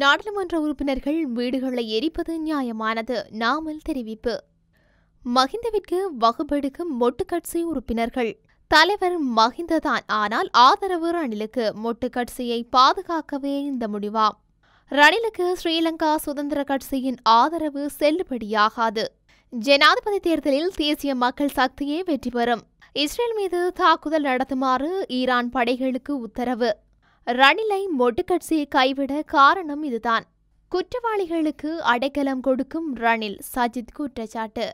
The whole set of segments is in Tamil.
நாடாளுமன்ற உறுப்பினர்கள் வீடுகளை எரிப்பது நியாயமானது நாமல் தெரிவிப்பு மஹிந்தவிற்கு வகுப்பெடுக்கும் மொட்டு கட்சி உறுப்பினர்கள் தலைவர் மஹிந்ததான் தான் ஆனால் ஆதரவு ரணிலுக்கு மொட்டு கட்சியை பாதுகாக்கவே இந்த முடிவாம் ரணிலுக்கு ஸ்ரீலங்கா சுதந்திர கட்சியின் ஆதரவு செல்லுபடியாகாது ஜனாதிபதி தேர்தலில் தேசிய மக்கள் சக்தியே வெற்றி பெறும் இஸ்ரேல் மீது தாக்குதல் நடத்துமாறு ஈரான் படைகளுக்கு உத்தரவு ரணிலை மொட்டுக்கட்சியை கைவிட காரணம் இதுதான் குற்றவாளிகளுக்கு அடைக்கலம் கொடுக்கும் ரணில் சஜித் குற்றச்சாட்டு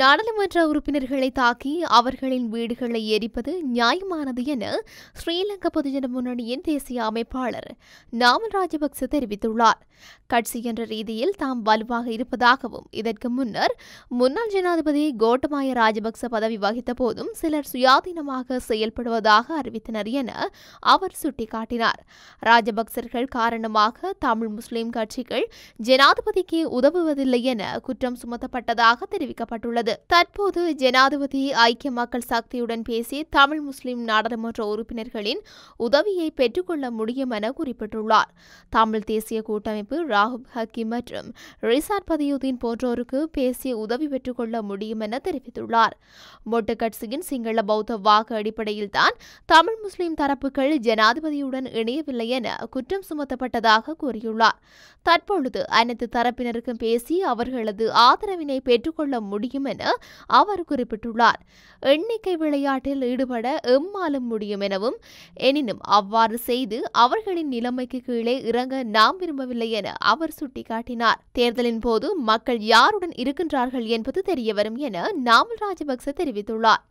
நாடாளுமன்ற உறுப்பினர்களை தாக்கி அவர்களின் வீடுகளை எரிப்பது நியாயமானது என ஸ்ரீலங்கா பொதுஜன முன்னணியின் தேசிய அமைப்பாளர் நாமல் ராஜபக்ச தெரிவித்துள்ளார் கட்சி என்ற ரீதியில் தாம் வலுவாக இருப்பதாகவும் இதற்கு முன்னர் முன்னாள் ஜனாதிபதி கோட்டமாய ராஜபக்ச பதவி வகித்த போதும் சிலர் சுயாதீனமாக செயல்படுவதாக அறிவித்தனர் என அவர் சுட்டிக்காட்டினார் ராஜபக்சர்கள் காரணமாக தமிழ் முஸ்லிம் கட்சிகள் ஜனாதிபதிக்கு உதவுவதில்லை என குற்றம் சுமத்தப்பட்டதாக தெரிவிக்கப்பட்டுள்ளது தெரிவித்துள்ளது தற்போது ஜனாதிபதி ஐக்கிய மக்கள் சக்தியுடன் பேசி தமிழ் முஸ்லிம் நாடாளுமன்ற உறுப்பினர்களின் உதவியை பெற்றுக்கொள்ள முடியும் என குறிப்பிட்டுள்ளார் தமிழ் தேசிய கூட்டமைப்பு ராகுப் ஹக்கீம் மற்றும் ரிசாத் பதியுதீன் போன்றோருக்கு பேசி உதவி பெற்றுக்கொள்ள முடியும் என தெரிவித்துள்ளார் மொட்டு கட்சியின் சிங்கள பௌத்த வாக்கு அடிப்படையில் தான் தமிழ் முஸ்லிம் தரப்புகள் ஜனாதிபதியுடன் இணையவில்லை என குற்றம் சுமத்தப்பட்டதாக கூறியுள்ளார் தற்பொழுது அனைத்து தரப்பினருக்கும் பேசி அவர்களது ஆதரவினை பெற்றுக்கொள்ள முடியும் முடியும் என அவர் குறிப்பிட்டுள்ளார் எண்ணிக்கை விளையாட்டில் ஈடுபட எம்மாலும் முடியும் எனவும் எனினும் அவ்வாறு செய்து அவர்களின் நிலைமைக்கு கீழே இறங்க நாம் விரும்பவில்லை என அவர் சுட்டிக்காட்டினார் தேர்தலின் போது மக்கள் யாருடன் இருக்கின்றார்கள் என்பது தெரியவரும் என நாமல் ராஜபக்ச தெரிவித்துள்ளார்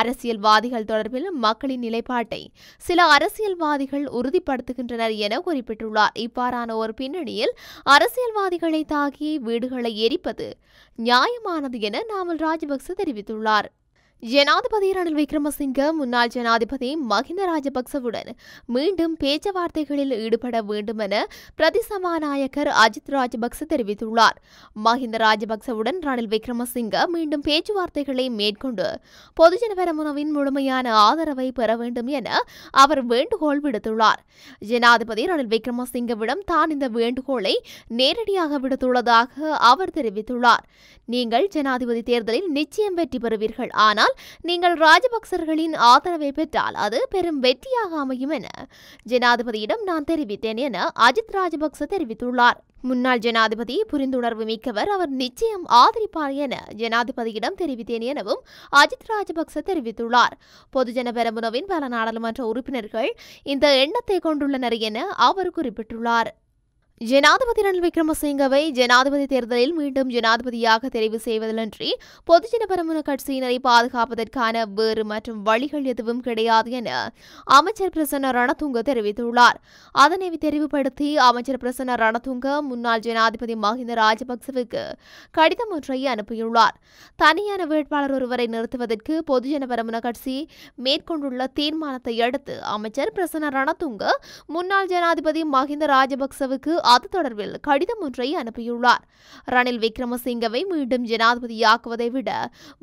அரசியல்வாதிகள் தொடர்பில் மக்களின் நிலைப்பாட்டை சில அரசியல்வாதிகள் உறுதிப்படுத்துகின்றனர் என குறிப்பிட்டுள்ளார் இவ்வாறான ஒரு பின்னணியில் அரசியல்வாதிகளை தாக்கி வீடுகளை எரிப்பது நியாயமானது என நாமல் ராஜபக்ச தெரிவித்துள்ளார் ஜனாதிபதி ரணில் விக்ரமசிங்க முன்னாள் ஜனாதிபதி மஹிந்த ராஜபக்சவுடன் மீண்டும் பேச்சுவார்த்தைகளில் ஈடுபட வேண்டும் என பிரதி அஜித் ராஜபக்ச தெரிவித்துள்ளார் மகிந்த ராஜபக்சவுடன் ரணில் விக்ரமசிங்க மீண்டும் பேச்சுவார்த்தைகளை மேற்கொண்டு பொதுஜன பெரமுனவின் முழுமையான ஆதரவை பெற வேண்டும் என அவர் வேண்டுகோள் விடுத்துள்ளார் ஜனாதிபதி ரணில் விக்ரமசிங்கவிடம் தான் இந்த வேண்டுகோளை நேரடியாக விடுத்துள்ளதாக அவர் தெரிவித்துள்ளார் நீங்கள் ஜனாதிபதி தேர்தலில் நிச்சயம் வெற்றி பெறுவீர்கள் ஆனால் ஆனால் நீங்கள் ராஜபக்சர்களின் ஆதரவை பெற்றால் அது பெரும் வெற்றியாக அமையும் என ஜனாதிபதியிடம் நான் தெரிவித்தேன் என அஜித் ராஜபக்ச தெரிவித்துள்ளார் முன்னாள் ஜனாதிபதி புரிந்துணர்வு மிக்கவர் அவர் நிச்சயம் ஆதரிப்பார் என ஜனாதிபதியிடம் தெரிவித்தேன் எனவும் அஜித் ராஜபக்ச தெரிவித்துள்ளார் பொதுஜன பெரமுனவின் பல நாடாளுமன்ற உறுப்பினர்கள் இந்த எண்ணத்தை கொண்டுள்ளனர் என அவர் குறிப்பிட்டுள்ளார் ஜனாதிபதி ரணில் விக்ரமசிங்கவை ஜனாதிபதி தேர்தலில் மீண்டும் ஜனாதிபதியாக தெரிவு செய்வதிலன்றி பொதுஜன பெருமன கட்சியினரை பாதுகாப்பதற்கான வேறு மற்றும் வழிகள் எதுவும் கிடையாது என அமைச்சர் பிரசன்ன ரணதுங்க தெரிவித்துள்ளார் அதனை தெரிவுபடுத்தி அமைச்சர் பிரசன்ன ரணதுங்க முன்னாள் ஜனாதிபதி மஹிந்த ராஜபக்சவுக்கு கடிதம் ஒன்றை அனுப்பியுள்ளார் தனியான வேட்பாளர் ஒருவரை நிறுத்துவதற்கு பொதுஜன பெருமன கட்சி மேற்கொண்டுள்ள தீர்மானத்தை அடுத்து அமைச்சர் பிரசன்ன ரணதுங்க முன்னாள் ஜனாதிபதி மஹிந்த ராஜபக்சவுக்கு அது தொடர்பில் கடிதம் ஒன்றை அனுப்பியுள்ளார் ரணில் விக்ரமசிங்கவை மீண்டும் ஜனாதிபதியாக்குவதை விட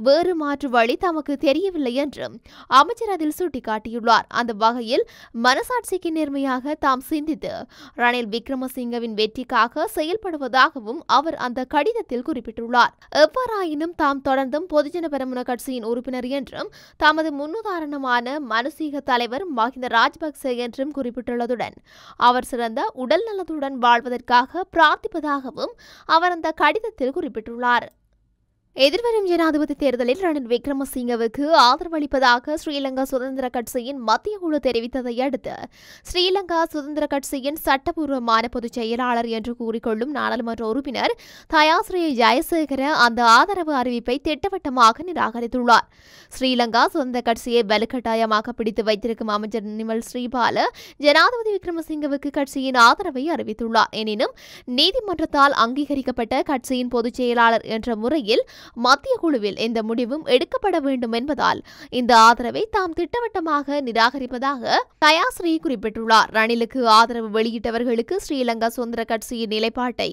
வேறு மாற்று வழி தமக்கு தெரியவில்லை என்றும் அமைச்சர் அதில் சுட்டிக்காட்டியுள்ளார் அந்த வகையில் மனசாட்சிக்கு நேர்மையாக தாம் சிந்தித்து ரணில் விக்ரமசிங்கவின் வெற்றிக்காக செயல்படுவதாகவும் அவர் அந்த கடிதத்தில் குறிப்பிட்டுள்ளார் எவ்வாறாயினும் தாம் தொடர்ந்தும் பொதுஜன பெருமன கட்சியின் உறுப்பினர் என்றும் தமது முன்னுதாரணமான மனுசீக தலைவர் மஹிந்த ராஜபக்சே என்றும் குறிப்பிட்டுள்ளதுடன் அவர் சிறந்த உடல் நலத்துடன் வாழ்வதற்காக பிரார்த்திப்பதாகவும் அவர் அந்த கடிதத்தில் குறிப்பிட்டுள்ளார் எதிர்வரும் ஜனாதிபதி தேர்தலில் ரணில் விக்ரமசிங்கவுக்கு ஆதரவளிப்பதாக ஸ்ரீலங்கா சுதந்திர கட்சியின் மத்திய குழு தெரிவித்ததை அடுத்து ஸ்ரீலங்கா சுதந்திர கட்சியின் சட்டபூர்வமான பொதுச் செயலாளர் என்று கூறிக்கொள்ளும் நாடாளுமன்ற உறுப்பினர் தயாஸ்ரீ ஜெயசேகர அந்த ஆதரவு அறிவிப்பை திட்டவட்டமாக நிராகரித்துள்ளார் ஸ்ரீலங்கா சுதந்திர கட்சியை வலுக்கட்டாயமாக பிடித்து வைத்திருக்கும் அமைச்சர் நிமல் ஸ்ரீபால ஜனாதிபதி விக்ரமசிங்கவுக்கு கட்சியின் ஆதரவை அறிவித்துள்ளார் எனினும் நீதிமன்றத்தால் அங்கீகரிக்கப்பட்ட கட்சியின் பொதுச் செயலாளர் என்ற முறையில் மத்திய குழுவில் எந்த முடிவும் எடுக்கப்பட வேண்டும் என்பதால் இந்த ஆதரவை தாம் திட்டவட்டமாக நிராகரிப்பதாக தயாஸ்ரீ குறிப்பிட்டுள்ளார் ரணிலுக்கு ஆதரவு வெளியிட்டவர்களுக்கு ஸ்ரீலங்கா சுதந்திர கட்சியின் நிலைப்பாட்டை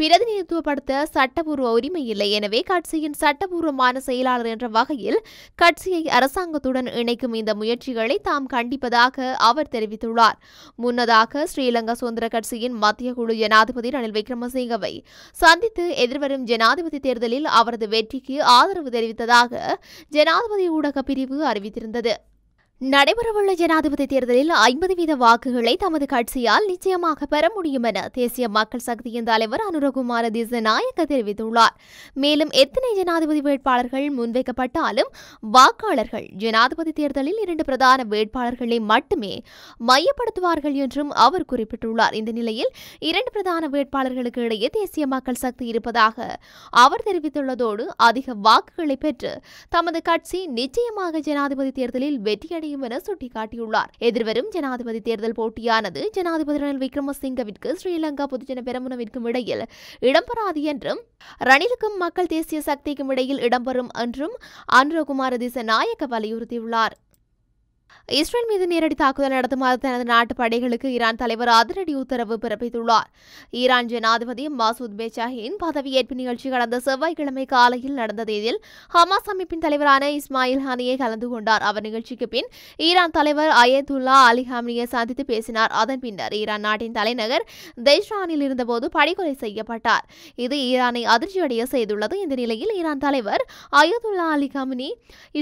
பிரதிநிதித்துவப்படுத்த சட்டபூர்வ உரிமை இல்லை எனவே கட்சியின் சட்டபூர்வமான செயலாளர் என்ற வகையில் கட்சியை அரசாங்கத்துடன் இணைக்கும் இந்த முயற்சிகளை தாம் கண்டிப்பதாக அவர் தெரிவித்துள்ளார் முன்னதாக ஸ்ரீலங்கா சுதந்திர கட்சியின் மத்திய குழு ஜனாதிபதி ரணில் விக்ரமசிங்கவை சந்தித்து எதிர்வரும் ஜனாதிபதி தேர்தலில் அவரது வெற்றிக்கு ஆதரவு தெரிவித்ததாக ஜனாதிபதி ஊடக பிரிவு அறிவித்திருந்தது நடைபெறவுள்ள ஜனாதிபதி தேர்தலில் ஐம்பது வீத வாக்குகளை தமது கட்சியால் நிச்சயமாக பெற முடியும் என தேசிய மக்கள் சக்தியின் தலைவர் அனுரகுமார திசநாயக்க தெரிவித்துள்ளார் மேலும் எத்தனை ஜனாதிபதி வேட்பாளர்கள் முன்வைக்கப்பட்டாலும் வாக்காளர்கள் ஜனாதிபதி தேர்தலில் இரண்டு பிரதான வேட்பாளர்களை மட்டுமே மையப்படுத்துவார்கள் என்றும் அவர் குறிப்பிட்டுள்ளார் இந்த நிலையில் இரண்டு பிரதான வேட்பாளர்களுக்கு இடையே தேசிய மக்கள் சக்தி இருப்பதாக அவர் தெரிவித்துள்ளதோடு அதிக வாக்குகளை பெற்று தமது கட்சி நிச்சயமாக ஜனாதிபதி தேர்தலில் வெற்றியடை முடியும் என சுட்டிக்காட்டியுள்ளார் எதிர்வரும் ஜனாதிபதி தேர்தல் போட்டியானது ஜனாதிபதி ரணில் விக்ரமசிங்கவிற்கு ஸ்ரீலங்கா பொதுஜன பெரமுனவிற்கும் இடையில் இடம்பெறாது என்றும் ரணிலுக்கும் மக்கள் தேசிய சக்திக்கும் இடையில் இடம்பெறும் என்றும் அன்ரகுமார நாயக்க வலியுறுத்தியுள்ளார் இஸ்ரேல் மீது நேரடி தாக்குதல் நடத்துமாறு தனது நாட்டு படைகளுக்கு ஈரான் தலைவர் அதிரடி உத்தரவு பிறப்பித்துள்ளார் ஈரான் ஜனாதிபதி மசூத் பேச்சாகியின் பதவியேற்பு நிகழ்ச்சி கடந்த செவ்வாய்க்கிழமை காலையில் நடந்தது இதில் ஹமாஸ் அமைப்பின் தலைவரான இஸ்மாயில் ஹானியை கலந்து கொண்டார் அவர் நிகழ்ச்சிக்கு பின் ஈரான் தலைவர் அயதுல்லா அலி ஹாமினியை சந்தித்து பேசினார் அதன் பின்னர் ஈரான் நாட்டின் தலைநகர் தெஹ்ரானில் இருந்தபோது படுகொலை செய்யப்பட்டார் இது ஈரானை அதிர்ச்சியடைய செய்துள்ளது இந்த நிலையில் ஈரான் தலைவர் அயதுல்லா அலி ஹாமினி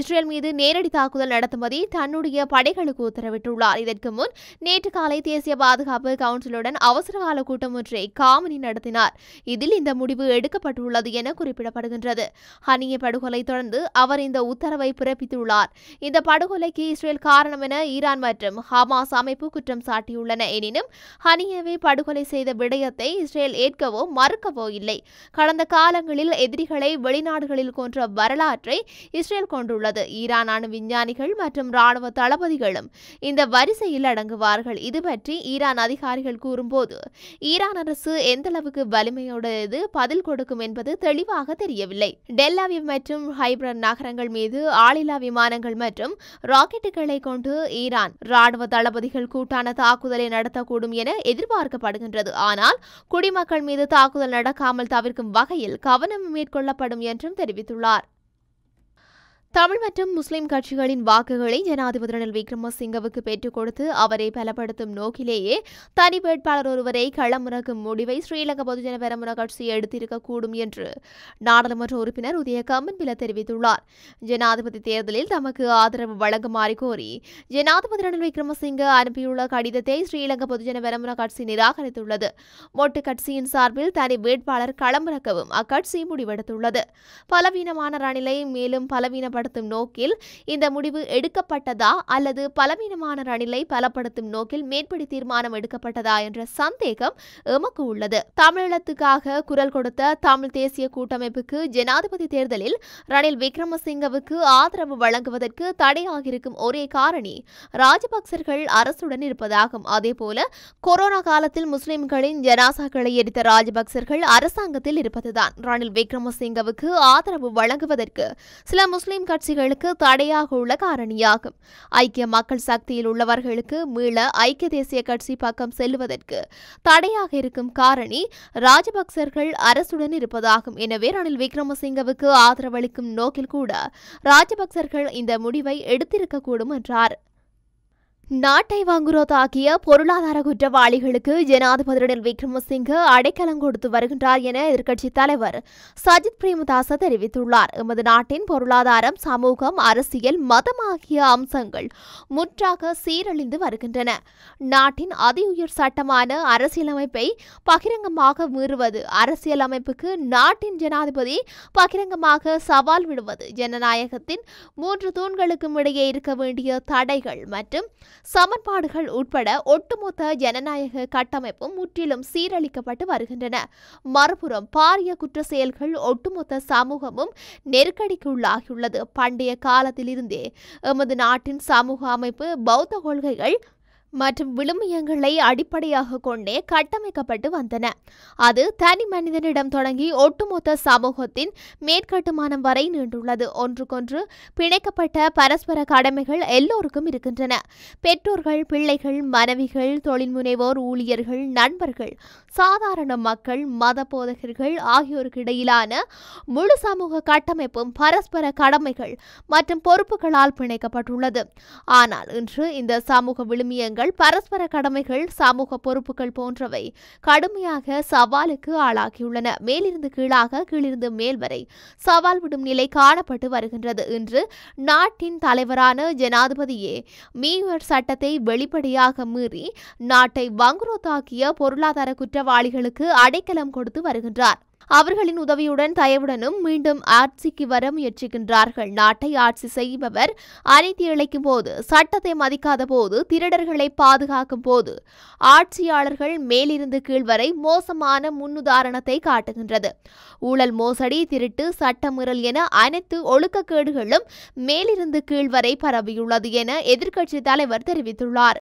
இஸ்ரேல் மீது நேரடி தாக்குதல் நடத்தும்படி தன்னுடைய படைகளுக்கு உத்தரவிட்டுள்ளார் இதற்கு முன் நேற்று காலை தேசிய பாதுகாப்பு கவுன்சிலுடன் அவசர கால கூட்டம் ஒன்றை காமினி நடத்தினார் இதில் இந்த முடிவு எடுக்கப்பட்டுள்ளது என குறிப்பிடப்படுகின்றது ஹனிய படுகொலை தொடர்ந்து அவர் இந்த உத்தரவை பிறப்பித்துள்ளார் இந்த படுகொலைக்கு இஸ்ரேல் காரணம் என ஈரான் மற்றும் ஹமாஸ் அமைப்பு குற்றம் சாட்டியுள்ளன எனினும் ஹனியவை படுகொலை செய்த விடயத்தை இஸ்ரேல் ஏற்கவோ மறுக்கவோ இல்லை கடந்த காலங்களில் எதிரிகளை வெளிநாடுகளில் கொன்ற வரலாற்றை இஸ்ரேல் கொண்டுள்ளது ஈரான் அணு விஞ்ஞானிகள் மற்றும் ராணுவ தளபதி தளபதிகளும் இந்த வரிசையில் அடங்குவார்கள் இது பற்றி ஈரான் அதிகாரிகள் கூறும்போது ஈரான் அரசு எந்த அளவுக்கு வலிமையுடையது பதில் கொடுக்கும் என்பது தெளிவாக தெரியவில்லை டெல்லாவி மற்றும் ஹைப்ரன் நகரங்கள் மீது ஆளில்லா விமானங்கள் மற்றும் ராக்கெட்டுகளை கொண்டு ஈரான் ராணுவ தளபதிகள் கூட்டான தாக்குதலை நடத்தக்கூடும் என எதிர்பார்க்கப்படுகின்றது ஆனால் குடிமக்கள் மீது தாக்குதல் நடக்காமல் தவிர்க்கும் வகையில் கவனம் மேற்கொள்ளப்படும் என்றும் தெரிவித்துள்ளார் தமிழ் மற்றும் முஸ்லிம் கட்சிகளின் வாக்குகளை ஜனாதிபதி ரணில் விக்ரமசிங்கவுக்கு பெற்றுக் கொடுத்து அவரை பலப்படுத்தும் நோக்கிலேயே தனி வேட்பாளர் ஒருவரை களமிறக்கும் முடிவை ஸ்ரீலங்கா பொதுஜன பெரமுன கட்சி எடுத்திருக்கக்கூடும் என்று நாடாளுமன்ற உறுப்பினர் உதய கம்மன்பில தெரிவித்துள்ளார் ஜனாதிபதி தேர்தலில் தமக்கு ஆதரவு வழங்குமாறு கோரி ஜனாதிபதி ரணில் விக்ரமசிங்க அனுப்பியுள்ள கடிதத்தை ஸ்ரீலங்கா பொதுஜன பெரமுன கட்சி நிராகரித்துள்ளது மொட்டு கட்சியின் சார்பில் தனி வேட்பாளர் களமிறக்கவும் அக்கட்சி முடிவெடுத்துள்ளது பலவீனமான ரணிலை மேலும் பலவீனப்படுத்த பலப்படுத்தும் நோக்கில் இந்த முடிவு எடுக்கப்பட்டதா அல்லது பலவீனமான ரணிலை பலப்படுத்தும் நோக்கில் மேற்படி தீர்மானம் எடுக்கப்பட்டதா என்ற சந்தேகம் எமக்கு உள்ளது தமிழத்துக்காக குரல் கொடுத்த தமிழ் தேசிய கூட்டமைப்புக்கு ஜனாதிபதி தேர்தலில் ரணில் விக்ரமசிங்கவுக்கு ஆதரவு வழங்குவதற்கு தடையாகியிருக்கும் ஒரே காரணி ராஜபக்சர்கள் அரசுடன் இருப்பதாகும் அதேபோல கொரோனா காலத்தில் முஸ்லிம்களின் ஜனாசாக்களை எரித்த ராஜபக்சர்கள் அரசாங்கத்தில் இருப்பதுதான் ரணில் விக்ரமசிங்கவுக்கு ஆதரவு வழங்குவதற்கு சில முஸ்லிம் கட்சிகளுக்கு தடையாக உள்ள காரணியாகும் ஐக்கிய மக்கள் சக்தியில் உள்ளவர்களுக்கு மீள ஐக்கிய தேசிய கட்சி பக்கம் செல்வதற்கு தடையாக இருக்கும் காரணி ராஜபக்சர்கள் அரசுடன் இருப்பதாகும் எனவே ரணில் விக்ரமசிங்கவுக்கு ஆதரவளிக்கும் நோக்கில் கூட ராஜபக்சர்கள் இந்த முடிவை எடுத்திருக்கக்கூடும் என்றார் நாட்டை வாங்குறதாகிய பொருளாதார குற்றவாளிகளுக்கு ஜனாதிபதி ரணில் விக்ரமசிங்க அடைக்கலம் கொடுத்து வருகின்றார் என எதிர்க்கட்சித் தலைவர் சஜித் பிரேமதாச தெரிவித்துள்ளார் எமது நாட்டின் பொருளாதாரம் சமூகம் அரசியல் மதம் ஆகிய அம்சங்கள் முற்றாக சீரழிந்து வருகின்றன நாட்டின் அதி உயர் சட்டமான அரசியலமைப்பை பகிரங்கமாக மீறுவது அரசியலமைப்புக்கு நாட்டின் ஜனாதிபதி பகிரங்கமாக சவால் விடுவது ஜனநாயகத்தின் மூன்று தூண்களுக்கும் இடையே இருக்க வேண்டிய தடைகள் மற்றும் சமன்பாடுகள் உட்பட ஒட்டுமொத்த ஜனநாயக கட்டமைப்பும் முற்றிலும் சீரழிக்கப்பட்டு வருகின்றன மறுபுறம் பாரிய குற்ற செயல்கள் ஒட்டுமொத்த சமூகமும் நெருக்கடிக்கு உள்ளாகியுள்ளது பண்டைய காலத்திலிருந்தே எமது நாட்டின் சமூக அமைப்பு பௌத்த கொள்கைகள் மற்றும் விழுமியங்களை அடிப்படையாக கொண்டே கட்டமைக்கப்பட்டு வந்தன அது தனி மனிதனிடம் தொடங்கி ஒட்டுமொத்த சமூகத்தின் மேற்கட்டுமானம் வரை நீண்டுள்ளது ஒன்றுக்கொன்று பிணைக்கப்பட்ட பரஸ்பர கடமைகள் எல்லோருக்கும் இருக்கின்றன பெற்றோர்கள் பிள்ளைகள் மனைவிகள் தொழில்முனைவோர் ஊழியர்கள் நண்பர்கள் சாதாரண மக்கள் மத போதகர்கள் ஆகியோருக்கு இடையிலான முழு சமூக கட்டமைப்பும் பரஸ்பர கடமைகள் மற்றும் பொறுப்புகளால் பிணைக்கப்பட்டுள்ளது ஆனால் இன்று இந்த சமூக விழுமியங்கள் ஆனால் பரஸ்பர கடமைகள் சமூக பொறுப்புகள் போன்றவை கடுமையாக சவாலுக்கு ஆளாகியுள்ளன மேலிருந்து கீழாக கீழிருந்து மேல் வரை சவால் விடும் நிலை காணப்பட்டு வருகின்றது என்று நாட்டின் தலைவரான ஜனாதிபதியே மீவர் சட்டத்தை வெளிப்படையாக மீறி நாட்டை வங்குரோத்தாக்கிய பொருளாதார குற்றவாளிகளுக்கு அடைக்கலம் கொடுத்து வருகின்றார் அவர்களின் உதவியுடன் தயவுடனும் மீண்டும் ஆட்சிக்கு வர முயற்சிக்கின்றார்கள் நாட்டை ஆட்சி செய்பவர் அநீதி இழைக்கும் போது சட்டத்தை மதிக்காத போது திருடர்களை பாதுகாக்கும் போது ஆட்சியாளர்கள் மேலிருந்து கீழ்வரை மோசமான முன்னுதாரணத்தை காட்டுகின்றது ஊழல் மோசடி திருட்டு சட்டமீறல் என அனைத்து ஒழுக்கக்கேடுகளும் மேலிருந்து கீழ்வரை பரவியுள்ளது என எதிர்க்கட்சி தலைவர் தெரிவித்துள்ளார்